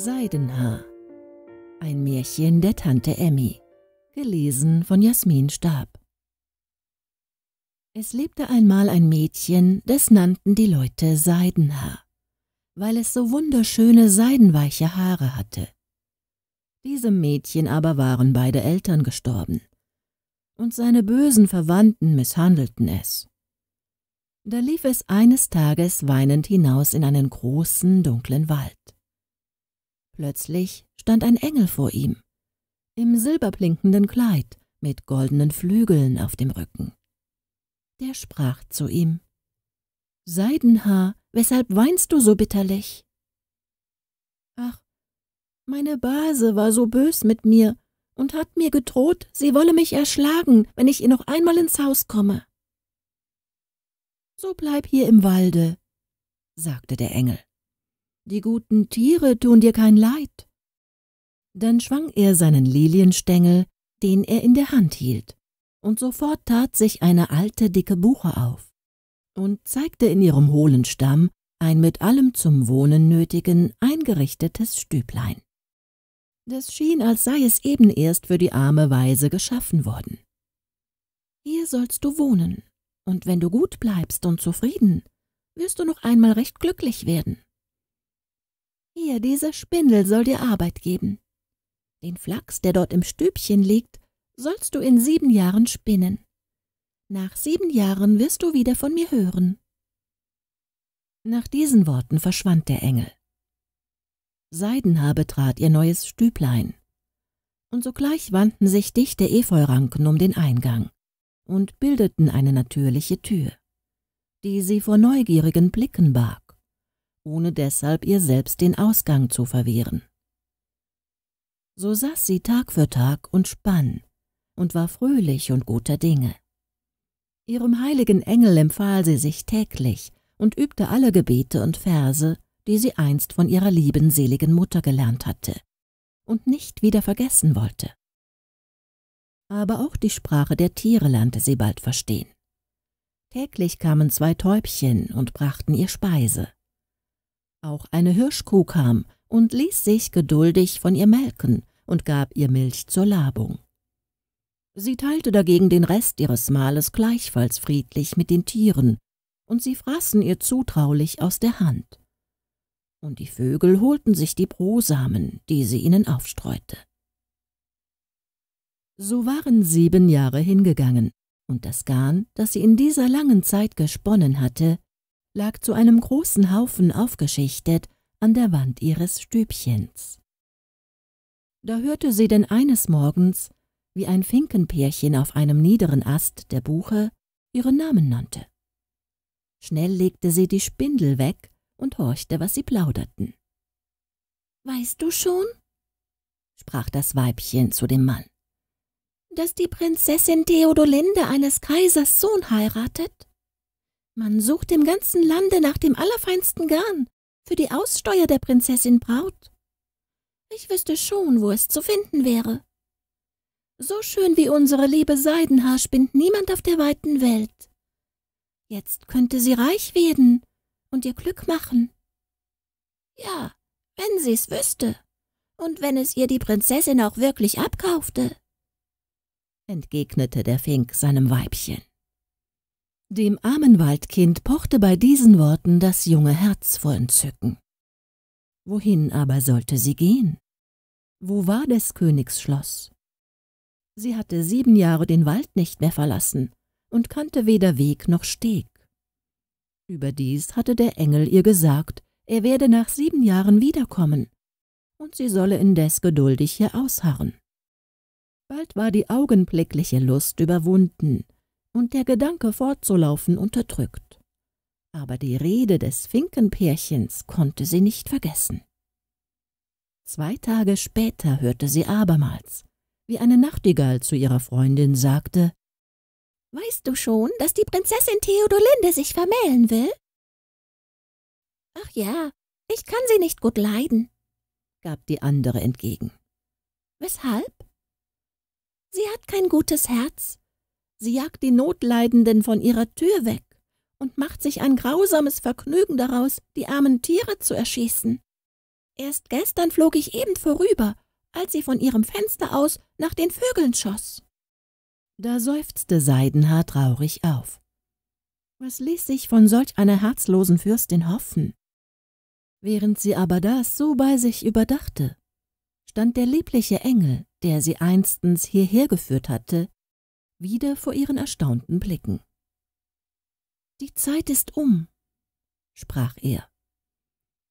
Seidenhaar. Ein Märchen der Tante Emmy. Gelesen von Jasmin Stab. Es lebte einmal ein Mädchen, das nannten die Leute Seidenhaar, weil es so wunderschöne seidenweiche Haare hatte. Diesem Mädchen aber waren beide Eltern gestorben, und seine bösen Verwandten misshandelten es. Da lief es eines Tages weinend hinaus in einen großen, dunklen Wald. Plötzlich stand ein Engel vor ihm, im silberblinkenden Kleid mit goldenen Flügeln auf dem Rücken. Der sprach zu ihm, Seidenhaar, weshalb weinst du so bitterlich? Ach, meine Base war so bös mit mir und hat mir gedroht, sie wolle mich erschlagen, wenn ich ihr noch einmal ins Haus komme. So bleib hier im Walde, sagte der Engel. Die guten Tiere tun dir kein Leid. Dann schwang er seinen Lilienstängel, den er in der Hand hielt, und sofort tat sich eine alte, dicke Buche auf und zeigte in ihrem hohlen Stamm ein mit allem zum Wohnen nötigen, eingerichtetes Stüblein. Das schien, als sei es eben erst für die arme Weise geschaffen worden. Hier sollst du wohnen, und wenn du gut bleibst und zufrieden, wirst du noch einmal recht glücklich werden. Hier, diese Spindel soll dir Arbeit geben. Den Flachs, der dort im Stübchen liegt, sollst du in sieben Jahren spinnen. Nach sieben Jahren wirst du wieder von mir hören. Nach diesen Worten verschwand der Engel. Seidenhabe trat ihr neues Stüblein. Und sogleich wandten sich dichte Efeuranken um den Eingang und bildeten eine natürliche Tür, die sie vor neugierigen Blicken barg ohne deshalb ihr selbst den Ausgang zu verwehren. So saß sie Tag für Tag und spann und war fröhlich und guter Dinge. Ihrem heiligen Engel empfahl sie sich täglich und übte alle Gebete und Verse, die sie einst von ihrer lieben seligen Mutter gelernt hatte und nicht wieder vergessen wollte. Aber auch die Sprache der Tiere lernte sie bald verstehen. Täglich kamen zwei Täubchen und brachten ihr Speise. Auch eine Hirschkuh kam und ließ sich geduldig von ihr melken und gab ihr Milch zur Labung. Sie teilte dagegen den Rest ihres Mahles gleichfalls friedlich mit den Tieren, und sie fraßen ihr zutraulich aus der Hand. Und die Vögel holten sich die Brosamen, die sie ihnen aufstreute. So waren sieben Jahre hingegangen, und das Garn, das sie in dieser langen Zeit gesponnen hatte, lag zu einem großen Haufen aufgeschichtet an der Wand ihres Stübchens. Da hörte sie denn eines Morgens, wie ein Finkenpärchen auf einem niederen Ast der Buche ihren Namen nannte. Schnell legte sie die Spindel weg und horchte, was sie plauderten. Weißt du schon? sprach das Weibchen zu dem Mann, dass die Prinzessin Theodolinde eines Kaisers Sohn heiratet? Man sucht im ganzen Lande nach dem allerfeinsten Garn für die Aussteuer der Prinzessin Braut. Ich wüsste schon, wo es zu finden wäre. So schön wie unsere liebe Seidenhaar spinnt niemand auf der weiten Welt. Jetzt könnte sie reich werden und ihr Glück machen. Ja, wenn sie's wüsste und wenn es ihr die Prinzessin auch wirklich abkaufte, entgegnete der Fink seinem Weibchen. Dem armen Waldkind pochte bei diesen Worten das junge Herz vor Entzücken. Wohin aber sollte sie gehen? Wo war des Königs Schloss? Sie hatte sieben Jahre den Wald nicht mehr verlassen und kannte weder Weg noch Steg. Überdies hatte der Engel ihr gesagt, er werde nach sieben Jahren wiederkommen, und sie solle indes geduldig hier ausharren. Bald war die augenblickliche Lust überwunden, und der Gedanke fortzulaufen unterdrückt. Aber die Rede des Finkenpärchens konnte sie nicht vergessen. Zwei Tage später hörte sie abermals, wie eine Nachtigall zu ihrer Freundin sagte, »Weißt du schon, dass die Prinzessin Theodolinde sich vermählen will?« »Ach ja, ich kann sie nicht gut leiden«, gab die andere entgegen. »Weshalb?« »Sie hat kein gutes Herz Sie jagt die Notleidenden von ihrer Tür weg und macht sich ein grausames Vergnügen daraus, die armen Tiere zu erschießen. Erst gestern flog ich eben vorüber, als sie von ihrem Fenster aus nach den Vögeln schoss. Da seufzte Seidenhaar traurig auf. Was ließ sich von solch einer herzlosen Fürstin hoffen? Während sie aber das so bei sich überdachte, stand der liebliche Engel, der sie einstens hierher geführt hatte, wieder vor ihren erstaunten Blicken. Die Zeit ist um, sprach er.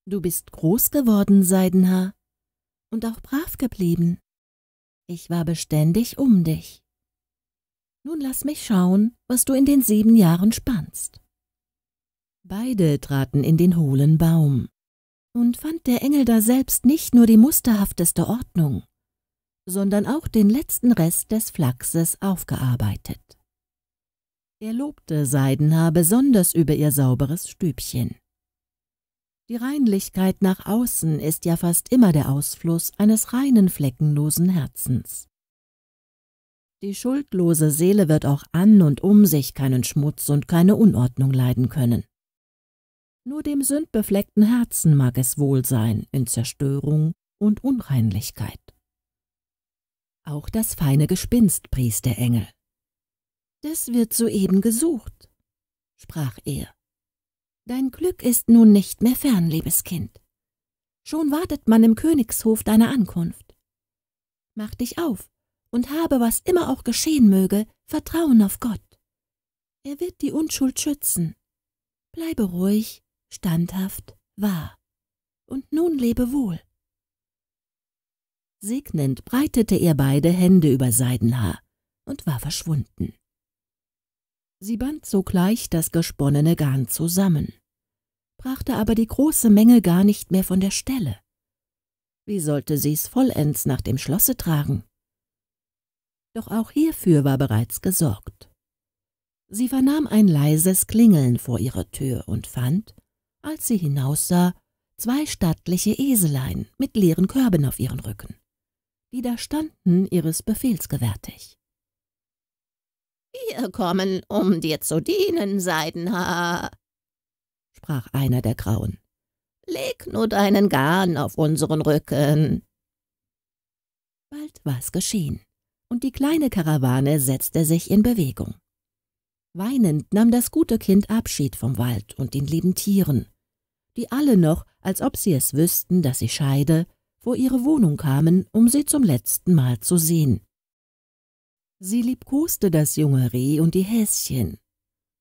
Du bist groß geworden, Seidenhaar, und auch brav geblieben. Ich war beständig um dich. Nun lass mich schauen, was du in den sieben Jahren spannst. Beide traten in den hohlen Baum, und fand der Engel daselbst nicht nur die musterhafteste Ordnung, sondern auch den letzten Rest des Flachses aufgearbeitet. Er lobte Seidenhaar besonders über ihr sauberes Stübchen. Die Reinlichkeit nach außen ist ja fast immer der Ausfluss eines reinen, fleckenlosen Herzens. Die schuldlose Seele wird auch an und um sich keinen Schmutz und keine Unordnung leiden können. Nur dem sündbefleckten Herzen mag es wohl sein in Zerstörung und Unreinlichkeit. Auch das feine Gespinst pries der Engel. »Das wird soeben gesucht«, sprach er. »Dein Glück ist nun nicht mehr fern, liebes Kind. Schon wartet man im Königshof deine Ankunft. Mach dich auf und habe, was immer auch geschehen möge, Vertrauen auf Gott. Er wird die Unschuld schützen. Bleibe ruhig, standhaft, wahr. Und nun lebe wohl.« Segnend breitete er beide Hände über Seidenhaar und war verschwunden. Sie band sogleich das gesponnene Garn zusammen, brachte aber die große Menge gar nicht mehr von der Stelle. Wie sollte sie's vollends nach dem Schlosse tragen? Doch auch hierfür war bereits gesorgt. Sie vernahm ein leises Klingeln vor ihrer Tür und fand, als sie hinaussah, zwei stattliche Eselein mit leeren Körben auf ihren Rücken widerstanden ihres Befehls gewärtig. »Wir kommen, um dir zu dienen, Seidenhaar«, sprach einer der Grauen. »Leg nur deinen Garn auf unseren Rücken.« Bald war es geschehen, und die kleine Karawane setzte sich in Bewegung. Weinend nahm das gute Kind Abschied vom Wald und den lieben Tieren, die alle noch, als ob sie es wüssten, dass sie scheide, vor ihre Wohnung kamen, um sie zum letzten Mal zu sehen. Sie liebkoste das junge Reh und die Häschen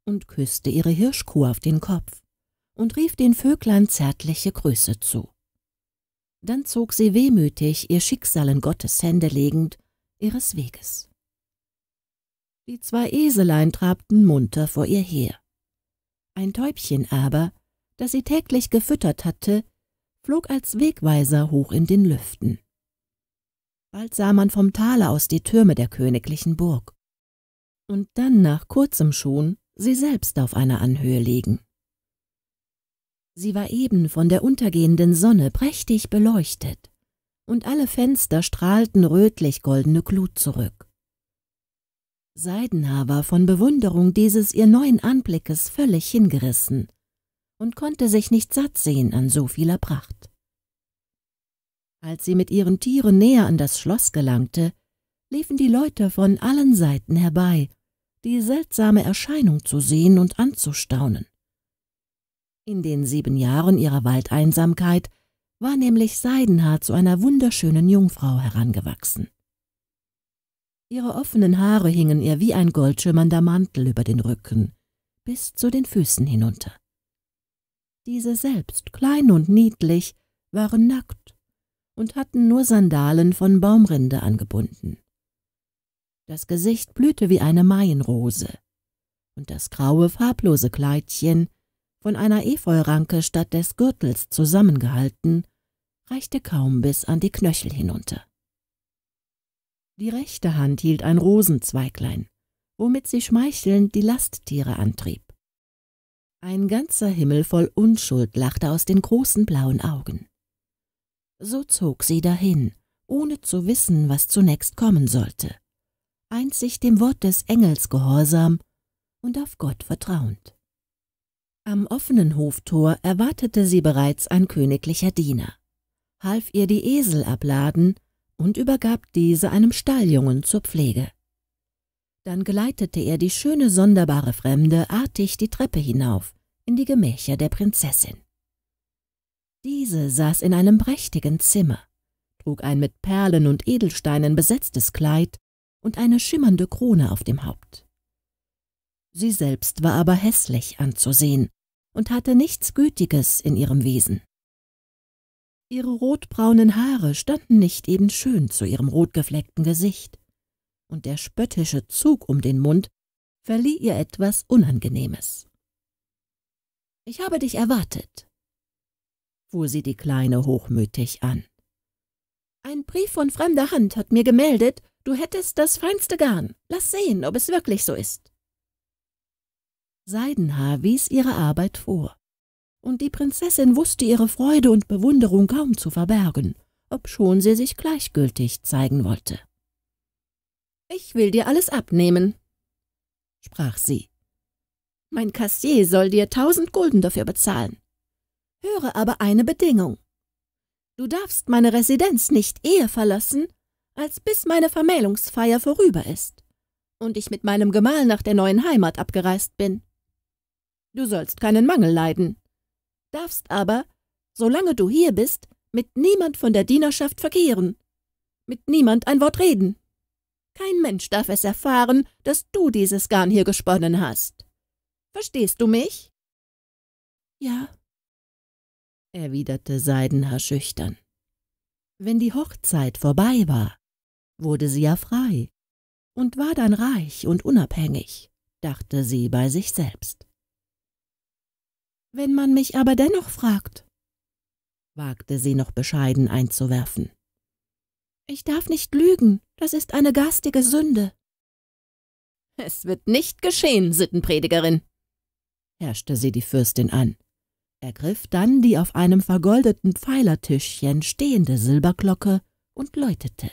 und küsste ihre Hirschkuh auf den Kopf und rief den Vöglein zärtliche Grüße zu. Dann zog sie wehmütig, ihr Schicksal in Gottes Hände legend, ihres Weges. Die zwei Eselein trabten munter vor ihr her. Ein Täubchen aber, das sie täglich gefüttert hatte, flog als Wegweiser hoch in den Lüften. Bald sah man vom Tale aus die Türme der königlichen Burg. Und dann nach kurzem schon sie selbst auf einer Anhöhe liegen. Sie war eben von der untergehenden Sonne prächtig beleuchtet, und alle Fenster strahlten rötlich-goldene Glut zurück. Seidenhaar war von Bewunderung dieses ihr neuen Anblickes völlig hingerissen und konnte sich nicht satt sehen an so vieler Pracht. Als sie mit ihren Tieren näher an das Schloss gelangte, liefen die Leute von allen Seiten herbei, die seltsame Erscheinung zu sehen und anzustaunen. In den sieben Jahren ihrer Waldeinsamkeit war nämlich Seidenhaar zu einer wunderschönen Jungfrau herangewachsen. Ihre offenen Haare hingen ihr wie ein goldschimmernder Mantel über den Rücken, bis zu den Füßen hinunter. Diese selbst, klein und niedlich, waren nackt und hatten nur Sandalen von Baumrinde angebunden. Das Gesicht blühte wie eine Maienrose, und das graue, farblose Kleidchen, von einer Efeuranke statt des Gürtels zusammengehalten, reichte kaum bis an die Knöchel hinunter. Die rechte Hand hielt ein Rosenzweiglein, womit sie schmeichelnd die Lasttiere antrieb. Ein ganzer Himmel voll Unschuld lachte aus den großen blauen Augen. So zog sie dahin, ohne zu wissen, was zunächst kommen sollte, einzig dem Wort des Engels gehorsam und auf Gott vertrauend. Am offenen Hoftor erwartete sie bereits ein königlicher Diener, half ihr die Esel abladen und übergab diese einem Stalljungen zur Pflege. Dann geleitete er die schöne, sonderbare Fremde artig die Treppe hinauf in die Gemächer der Prinzessin. Diese saß in einem prächtigen Zimmer, trug ein mit Perlen und Edelsteinen besetztes Kleid und eine schimmernde Krone auf dem Haupt. Sie selbst war aber hässlich anzusehen und hatte nichts Gütiges in ihrem Wesen. Ihre rotbraunen Haare standen nicht eben schön zu ihrem rotgefleckten Gesicht, und der spöttische Zug um den Mund verlieh ihr etwas Unangenehmes. »Ich habe dich erwartet«, fuhr sie die Kleine hochmütig an. »Ein Brief von fremder Hand hat mir gemeldet, du hättest das feinste Garn. Lass sehen, ob es wirklich so ist.« Seidenhaar wies ihre Arbeit vor, und die Prinzessin wusste ihre Freude und Bewunderung kaum zu verbergen, obschon sie sich gleichgültig zeigen wollte. Ich will dir alles abnehmen, sprach sie. Mein Kassier soll dir tausend Gulden dafür bezahlen. Höre aber eine Bedingung. Du darfst meine Residenz nicht eher verlassen, als bis meine Vermählungsfeier vorüber ist und ich mit meinem Gemahl nach der neuen Heimat abgereist bin. Du sollst keinen Mangel leiden, darfst aber, solange du hier bist, mit niemand von der Dienerschaft verkehren, mit niemand ein Wort reden. Kein Mensch darf es erfahren, dass du dieses Garn hier gesponnen hast. Verstehst du mich? Ja, erwiderte Seidenhaar schüchtern. Wenn die Hochzeit vorbei war, wurde sie ja frei und war dann reich und unabhängig, dachte sie bei sich selbst. Wenn man mich aber dennoch fragt, wagte sie noch bescheiden einzuwerfen. Ich darf nicht lügen, das ist eine garstige Sünde. Es wird nicht geschehen, Sittenpredigerin, herrschte sie die Fürstin an, ergriff dann die auf einem vergoldeten Pfeilertischchen stehende Silberglocke und läutete.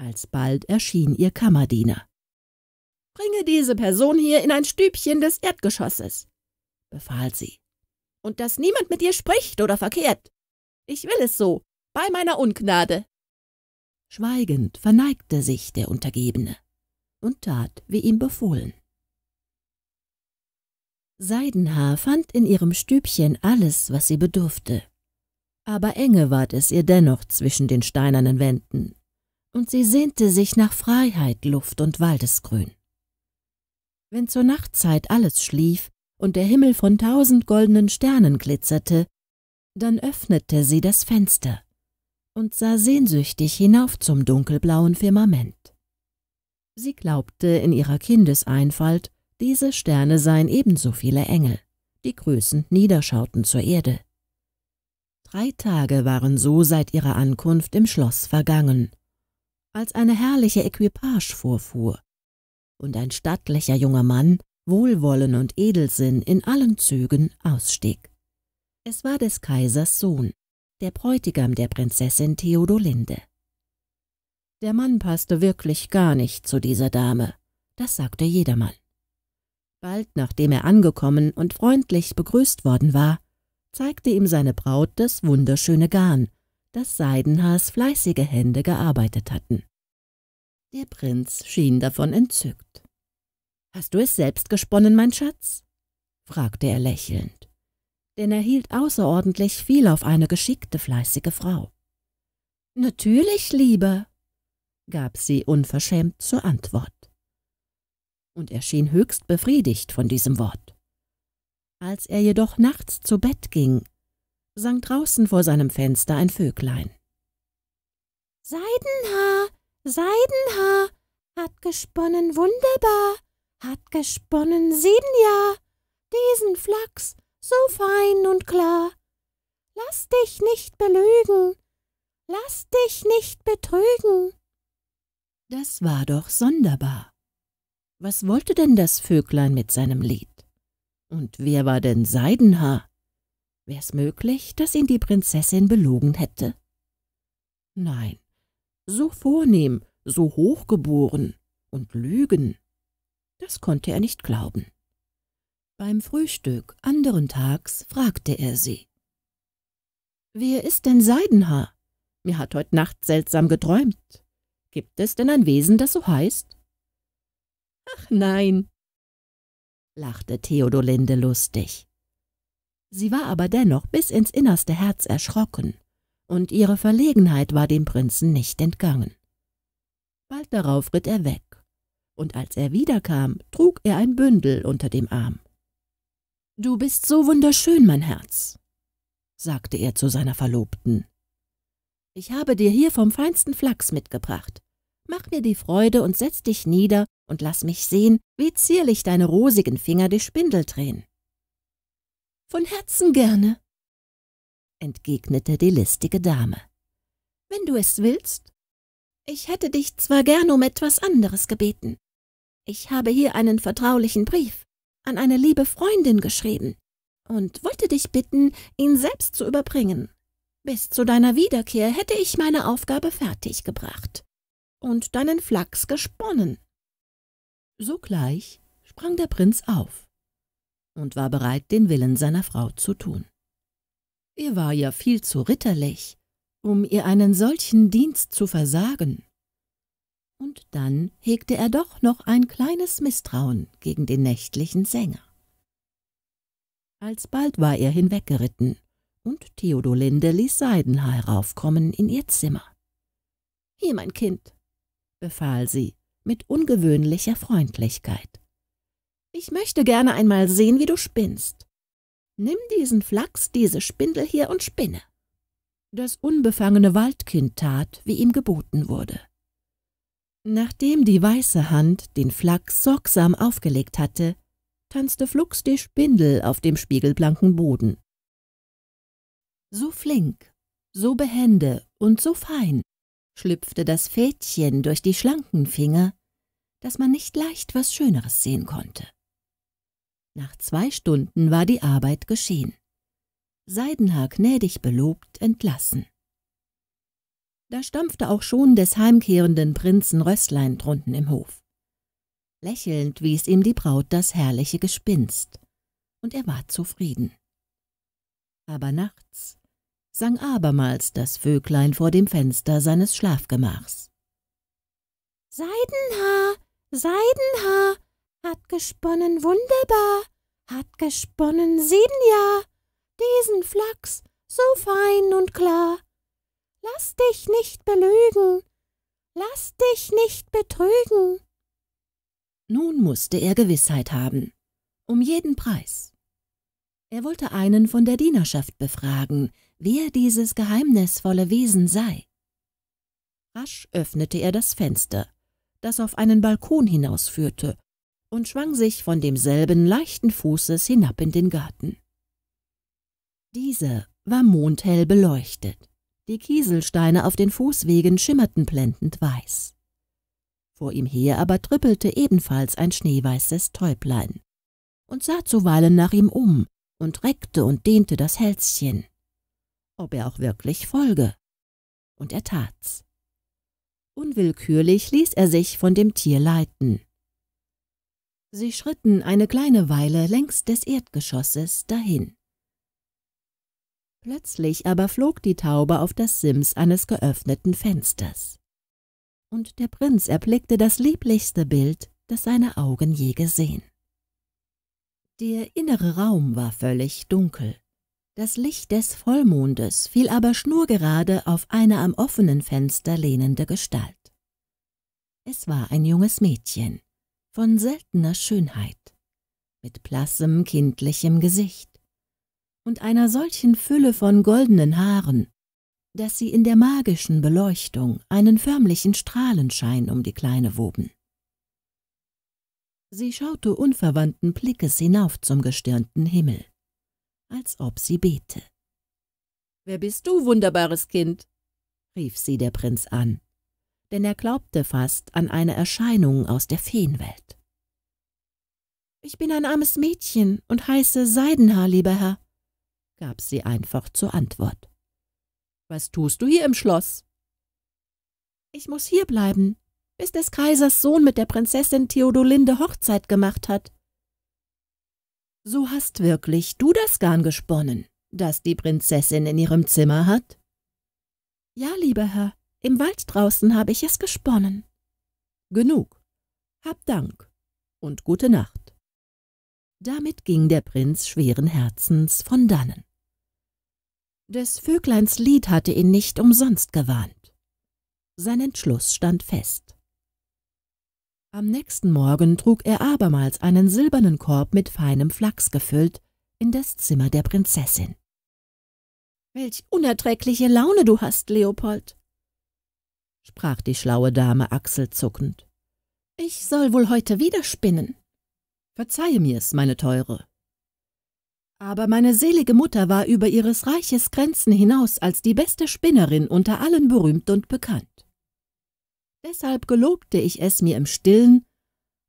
Alsbald erschien ihr Kammerdiener. Bringe diese Person hier in ein Stübchen des Erdgeschosses, befahl sie, und dass niemand mit ihr spricht oder verkehrt. Ich will es so, bei meiner Ungnade. Schweigend verneigte sich der Untergebene und tat, wie ihm befohlen. Seidenhaar fand in ihrem Stübchen alles, was sie bedurfte, aber enge ward es ihr dennoch zwischen den steinernen Wänden, und sie sehnte sich nach Freiheit, Luft und Waldesgrün. Wenn zur Nachtzeit alles schlief und der Himmel von tausend goldenen Sternen glitzerte, dann öffnete sie das Fenster und sah sehnsüchtig hinauf zum dunkelblauen Firmament. Sie glaubte in ihrer Kindeseinfalt, diese Sterne seien ebenso viele Engel, die grüßend niederschauten zur Erde. Drei Tage waren so seit ihrer Ankunft im Schloss vergangen, als eine herrliche Equipage vorfuhr und ein stattlicher junger Mann, Wohlwollen und Edelsinn in allen Zügen ausstieg. Es war des Kaisers Sohn, der Bräutigam der Prinzessin Theodolinde. Der Mann passte wirklich gar nicht zu dieser Dame, das sagte jedermann. Bald nachdem er angekommen und freundlich begrüßt worden war, zeigte ihm seine Braut das wunderschöne Garn, das Seidenhaars fleißige Hände gearbeitet hatten. Der Prinz schien davon entzückt. Hast du es selbst gesponnen, mein Schatz? fragte er lächelnd denn er hielt außerordentlich viel auf eine geschickte, fleißige Frau. Natürlich, Liebe, gab sie unverschämt zur Antwort. Und er schien höchst befriedigt von diesem Wort. Als er jedoch nachts zu Bett ging, sang draußen vor seinem Fenster ein Vöglein. Seidenhaar, Seidenhaar, hat gesponnen wunderbar, hat gesponnen sieben Jahr. Diesen Flachs so fein und klar. Lass dich nicht belügen, lass dich nicht betrügen. Das war doch sonderbar. Was wollte denn das Vöglein mit seinem Lied? Und wer war denn Seidenhaar? Wär's möglich, dass ihn die Prinzessin belogen hätte? Nein, so vornehm, so hochgeboren und Lügen, das konnte er nicht glauben. Beim Frühstück anderen Tags fragte er sie. »Wer ist denn Seidenhaar? Mir hat heute Nacht seltsam geträumt. Gibt es denn ein Wesen, das so heißt?« »Ach nein«, lachte Theodolinde lustig. Sie war aber dennoch bis ins innerste Herz erschrocken, und ihre Verlegenheit war dem Prinzen nicht entgangen. Bald darauf ritt er weg, und als er wiederkam, trug er ein Bündel unter dem Arm. Du bist so wunderschön, mein Herz, sagte er zu seiner Verlobten. Ich habe dir hier vom feinsten Flachs mitgebracht. Mach mir die Freude und setz dich nieder und lass mich sehen, wie zierlich deine rosigen Finger die Spindel drehen. Von Herzen gerne, entgegnete die listige Dame. Wenn du es willst. Ich hätte dich zwar gern um etwas anderes gebeten. Ich habe hier einen vertraulichen Brief an eine liebe Freundin geschrieben und wollte dich bitten, ihn selbst zu überbringen. Bis zu deiner Wiederkehr hätte ich meine Aufgabe fertiggebracht und deinen Flachs gesponnen. Sogleich sprang der Prinz auf und war bereit, den Willen seiner Frau zu tun. Er war ja viel zu ritterlich, um ihr einen solchen Dienst zu versagen. Und dann hegte er doch noch ein kleines Misstrauen gegen den nächtlichen Sänger. Alsbald war er hinweggeritten, und Theodolinde ließ Seidenhaar raufkommen in ihr Zimmer. »Hier, mein Kind«, befahl sie mit ungewöhnlicher Freundlichkeit. »Ich möchte gerne einmal sehen, wie du spinnst. Nimm diesen Flachs, diese Spindel hier und spinne.« Das unbefangene Waldkind tat, wie ihm geboten wurde. Nachdem die weiße Hand den Flachs sorgsam aufgelegt hatte, tanzte flugs die Spindel auf dem spiegelblanken Boden. So flink, so behende und so fein schlüpfte das Fädchen durch die schlanken Finger, dass man nicht leicht was Schöneres sehen konnte. Nach zwei Stunden war die Arbeit geschehen. Seidenhaar gnädig belobt entlassen. Da stampfte auch schon des heimkehrenden Prinzen Rösslein drunten im Hof. Lächelnd wies ihm die Braut das herrliche Gespinst, und er war zufrieden. Aber nachts sang abermals das Vöglein vor dem Fenster seines Schlafgemachs. Seidenhaar, Seidenhaar, hat gesponnen wunderbar, hat gesponnen sieben Jahr, diesen Flachs so fein und klar, Lass dich nicht belügen, lass dich nicht betrügen. Nun musste er Gewissheit haben, um jeden Preis. Er wollte einen von der Dienerschaft befragen, wer dieses geheimnisvolle Wesen sei. Rasch öffnete er das Fenster, das auf einen Balkon hinausführte, und schwang sich von demselben leichten Fußes hinab in den Garten. Dieser war mondhell beleuchtet. Die Kieselsteine auf den Fußwegen schimmerten blendend weiß. Vor ihm her aber trippelte ebenfalls ein schneeweißes Täublein und sah zuweilen nach ihm um und reckte und dehnte das Hälschen. Ob er auch wirklich folge. Und er tat's. Unwillkürlich ließ er sich von dem Tier leiten. Sie schritten eine kleine Weile längs des Erdgeschosses dahin. Plötzlich aber flog die Taube auf das Sims eines geöffneten Fensters. Und der Prinz erblickte das lieblichste Bild, das seine Augen je gesehen. Der innere Raum war völlig dunkel. Das Licht des Vollmondes fiel aber schnurgerade auf eine am offenen Fenster lehnende Gestalt. Es war ein junges Mädchen, von seltener Schönheit, mit blassem kindlichem Gesicht und einer solchen Fülle von goldenen Haaren, dass sie in der magischen Beleuchtung einen förmlichen Strahlenschein um die Kleine woben. Sie schaute unverwandten Blickes hinauf zum gestirnten Himmel, als ob sie bete. »Wer bist du, wunderbares Kind?« rief sie der Prinz an, denn er glaubte fast an eine Erscheinung aus der Feenwelt. »Ich bin ein armes Mädchen und heiße Seidenhaar, lieber Herr gab sie einfach zur Antwort. Was tust du hier im Schloss? Ich muss hier bleiben, bis des Kaisers Sohn mit der Prinzessin Theodolinde Hochzeit gemacht hat. So hast wirklich du das Garn gesponnen, das die Prinzessin in ihrem Zimmer hat? Ja, lieber Herr, im Wald draußen habe ich es gesponnen. Genug. Hab Dank und gute Nacht. Damit ging der Prinz schweren Herzens von dannen. Des Vögleins Lied hatte ihn nicht umsonst gewarnt. Sein Entschluss stand fest. Am nächsten Morgen trug er abermals einen silbernen Korb mit feinem Flachs gefüllt in das Zimmer der Prinzessin. Welch unerträgliche Laune du hast, Leopold, sprach die schlaue Dame achselzuckend. Ich soll wohl heute wieder spinnen. Verzeihe mir's, meine Teure, aber meine selige Mutter war über ihres Reiches Grenzen hinaus als die beste Spinnerin unter allen berühmt und bekannt. Deshalb gelobte ich es mir im Stillen,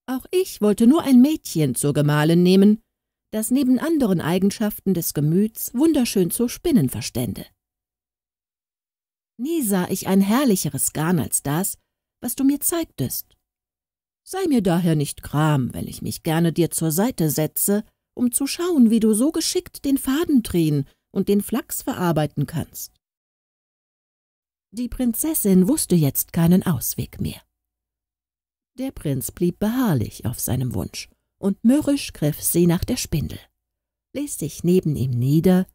auch ich wollte nur ein Mädchen zur Gemahlin nehmen, das neben anderen Eigenschaften des Gemüts wunderschön zu spinnen verstände. Nie sah ich ein herrlicheres Garn als das, was du mir zeigtest. Sei mir daher nicht gram, wenn ich mich gerne dir zur Seite setze, um zu schauen, wie du so geschickt den Faden drehen und den Flachs verarbeiten kannst. Die Prinzessin wusste jetzt keinen Ausweg mehr. Der Prinz blieb beharrlich auf seinem Wunsch, und mürrisch griff sie nach der Spindel, ließ sich neben ihm nieder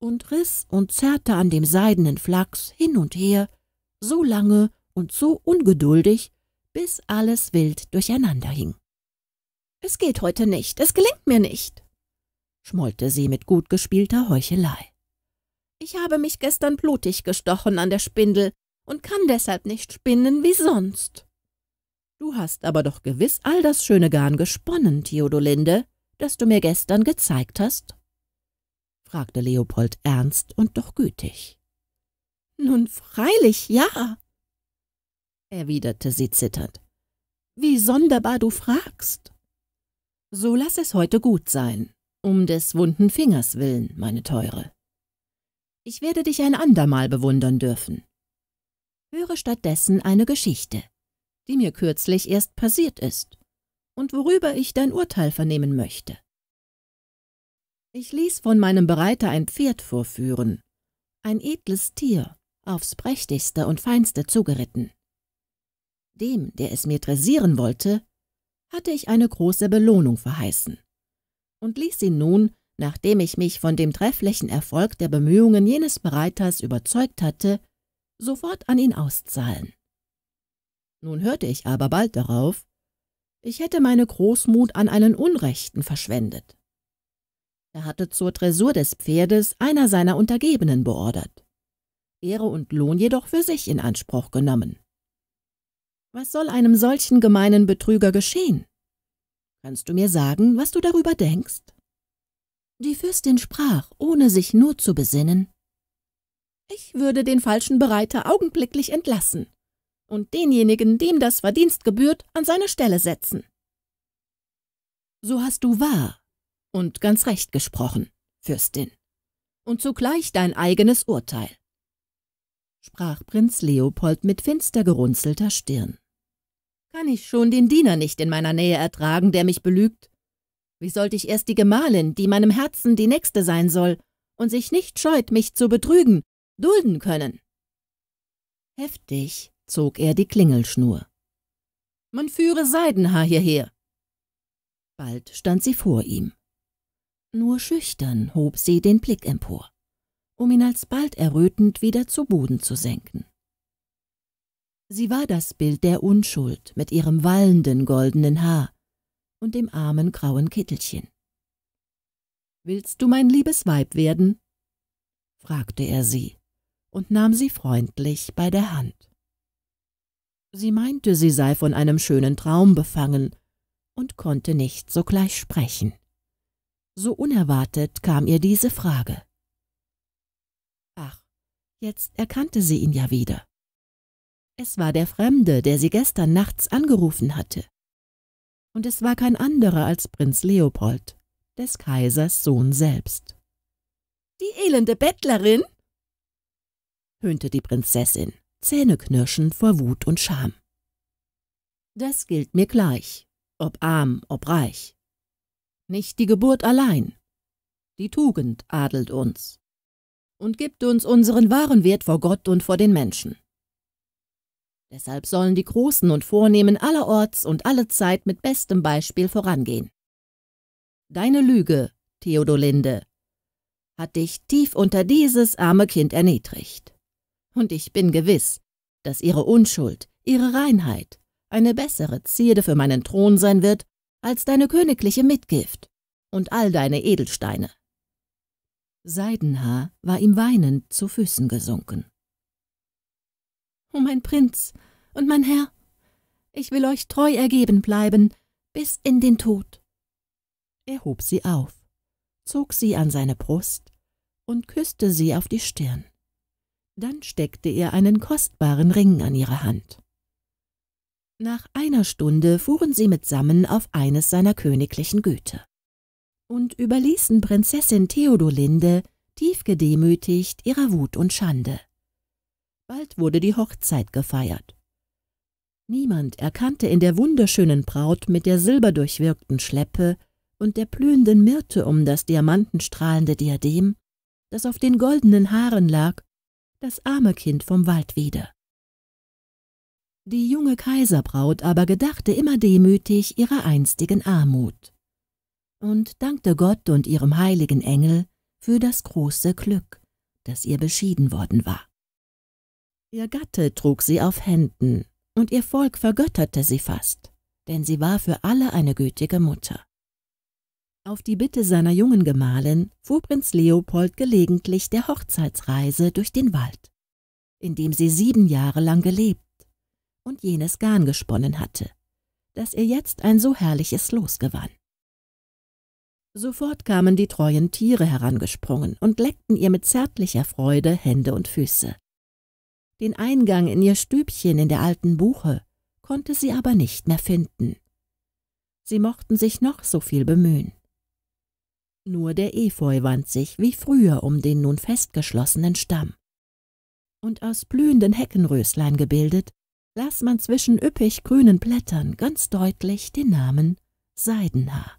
und riss und zerrte an dem seidenen Flachs hin und her, so lange und so ungeduldig, bis alles wild durcheinander hing. Es geht heute nicht, es gelingt mir nicht, schmollte sie mit gut gespielter Heuchelei. Ich habe mich gestern blutig gestochen an der Spindel und kann deshalb nicht spinnen wie sonst. Du hast aber doch gewiss all das schöne Garn gesponnen, Theodolinde, das du mir gestern gezeigt hast? fragte Leopold ernst und doch gütig. Nun freilich, ja, erwiderte sie zitternd. Wie sonderbar du fragst. So lass es heute gut sein, um des wunden Fingers willen, meine Teure. Ich werde dich ein andermal bewundern dürfen. Höre stattdessen eine Geschichte, die mir kürzlich erst passiert ist und worüber ich dein Urteil vernehmen möchte. Ich ließ von meinem Bereiter ein Pferd vorführen, ein edles Tier, aufs prächtigste und feinste zugeritten. Dem, der es mir dressieren wollte, hatte ich eine große Belohnung verheißen und ließ ihn nun, nachdem ich mich von dem trefflichen Erfolg der Bemühungen jenes Bereiters überzeugt hatte, sofort an ihn auszahlen. Nun hörte ich aber bald darauf, ich hätte meine Großmut an einen Unrechten verschwendet. Er hatte zur Tresur des Pferdes einer seiner Untergebenen beordert, Ehre und Lohn jedoch für sich in Anspruch genommen. Was soll einem solchen gemeinen Betrüger geschehen? Kannst du mir sagen, was du darüber denkst? Die Fürstin sprach, ohne sich nur zu besinnen. Ich würde den falschen Bereiter augenblicklich entlassen und denjenigen, dem das Verdienst gebührt, an seine Stelle setzen. So hast du wahr und ganz recht gesprochen, Fürstin, und zugleich dein eigenes Urteil, sprach Prinz Leopold mit finster gerunzelter Stirn kann ich schon den Diener nicht in meiner Nähe ertragen, der mich belügt. Wie sollte ich erst die Gemahlin, die meinem Herzen die Nächste sein soll und sich nicht scheut, mich zu betrügen, dulden können? Heftig zog er die Klingelschnur. Man führe Seidenhaar hierher. Bald stand sie vor ihm. Nur schüchtern hob sie den Blick empor, um ihn alsbald errötend wieder zu Boden zu senken. Sie war das Bild der Unschuld mit ihrem wallenden goldenen Haar und dem armen grauen Kittelchen. »Willst du mein liebes Weib werden?« fragte er sie und nahm sie freundlich bei der Hand. Sie meinte, sie sei von einem schönen Traum befangen und konnte nicht sogleich sprechen. So unerwartet kam ihr diese Frage. Ach, jetzt erkannte sie ihn ja wieder. Es war der Fremde, der sie gestern nachts angerufen hatte. Und es war kein anderer als Prinz Leopold, des Kaisers Sohn selbst. Die elende Bettlerin? höhnte die Prinzessin, zähneknirschend vor Wut und Scham. Das gilt mir gleich, ob arm, ob reich. Nicht die Geburt allein, die Tugend adelt uns und gibt uns unseren wahren Wert vor Gott und vor den Menschen. Deshalb sollen die Großen und Vornehmen allerorts und alle Zeit mit bestem Beispiel vorangehen. Deine Lüge, Theodolinde, hat dich tief unter dieses arme Kind erniedrigt. Und ich bin gewiss, dass ihre Unschuld, ihre Reinheit eine bessere Zierde für meinen Thron sein wird als deine königliche Mitgift und all deine Edelsteine. Seidenhaar war ihm weinend zu Füßen gesunken. O mein Prinz und mein Herr, ich will euch treu ergeben bleiben, bis in den Tod. Er hob sie auf, zog sie an seine Brust und küßte sie auf die Stirn. Dann steckte er einen kostbaren Ring an ihre Hand. Nach einer Stunde fuhren sie mitsammen auf eines seiner königlichen Güter und überließen Prinzessin Theodolinde tief gedemütigt ihrer Wut und Schande. Bald wurde die Hochzeit gefeiert. Niemand erkannte in der wunderschönen Braut mit der silberdurchwirkten Schleppe und der blühenden Myrte um das diamantenstrahlende Diadem, das auf den goldenen Haaren lag, das arme Kind vom Wald wieder. Die junge Kaiserbraut aber gedachte immer demütig ihrer einstigen Armut und dankte Gott und ihrem heiligen Engel für das große Glück, das ihr beschieden worden war. Ihr Gatte trug sie auf Händen, und ihr Volk vergötterte sie fast, denn sie war für alle eine gütige Mutter. Auf die Bitte seiner jungen Gemahlin fuhr Prinz Leopold gelegentlich der Hochzeitsreise durch den Wald, in dem sie sieben Jahre lang gelebt und jenes Garn gesponnen hatte, das ihr jetzt ein so herrliches Los gewann. Sofort kamen die treuen Tiere herangesprungen und leckten ihr mit zärtlicher Freude Hände und Füße. Den Eingang in ihr Stübchen in der alten Buche konnte sie aber nicht mehr finden. Sie mochten sich noch so viel bemühen. Nur der Efeu wand sich wie früher um den nun festgeschlossenen Stamm. Und aus blühenden Heckenröslein gebildet, las man zwischen üppig grünen Blättern ganz deutlich den Namen Seidenhaar.